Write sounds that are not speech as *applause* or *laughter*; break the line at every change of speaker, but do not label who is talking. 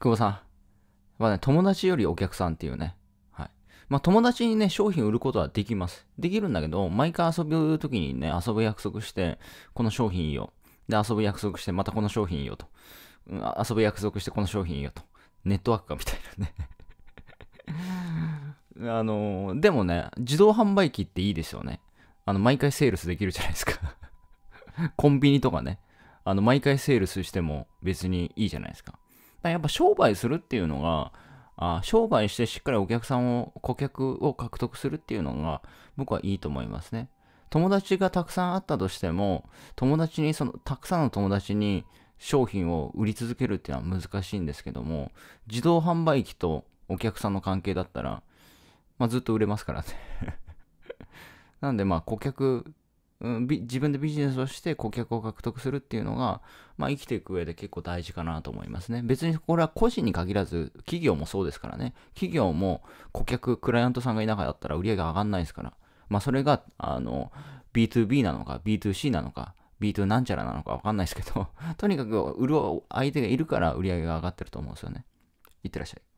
久保さん。まあね、友達よりお客さんっていうね。はい。まあ友達にね、商品売ることはできます。できるんだけど、毎回遊ぶ時にね、遊ぶ約束して、この商品よ。で、遊ぶ約束して、またこの商品よと。遊ぶ約束して、この商品よと。ネットワークかみたいなね *laughs* あのでもね、自動販売機っていいですよね。あの、毎回セールスできるじゃないですか *laughs* コンビニとかね。あの、毎回セールスしても別にいいじゃないですか。だやっぱ商売するっていうのが、あ商売してしっかりお客さんを、顧客を獲得するっていうのが僕はいいと思いますね。友達がたくさんあったとしても、友達に、その、たくさんの友達に商品を売り続けるっていうのは難しいんですけども、自動販売機とお客さんの関係だったら、まあ、ずっと売れますからね *laughs* なんでまあ顧客うん、自分でビジネスをして顧客を獲得するっていうのが、まあ、生きていく上で結構大事かなと思いますね。別にこれは個人に限らず企業もそうですからね。企業も顧客、クライアントさんがいなかったら売り上げ上がんないですから。まあ、それが、あの、B2B なのか、B2C なのか、B2 なんちゃらなのかわかんないですけどとにかく売る相手がいるから売り上げが上がってると思うんですよね。いってらっしゃい。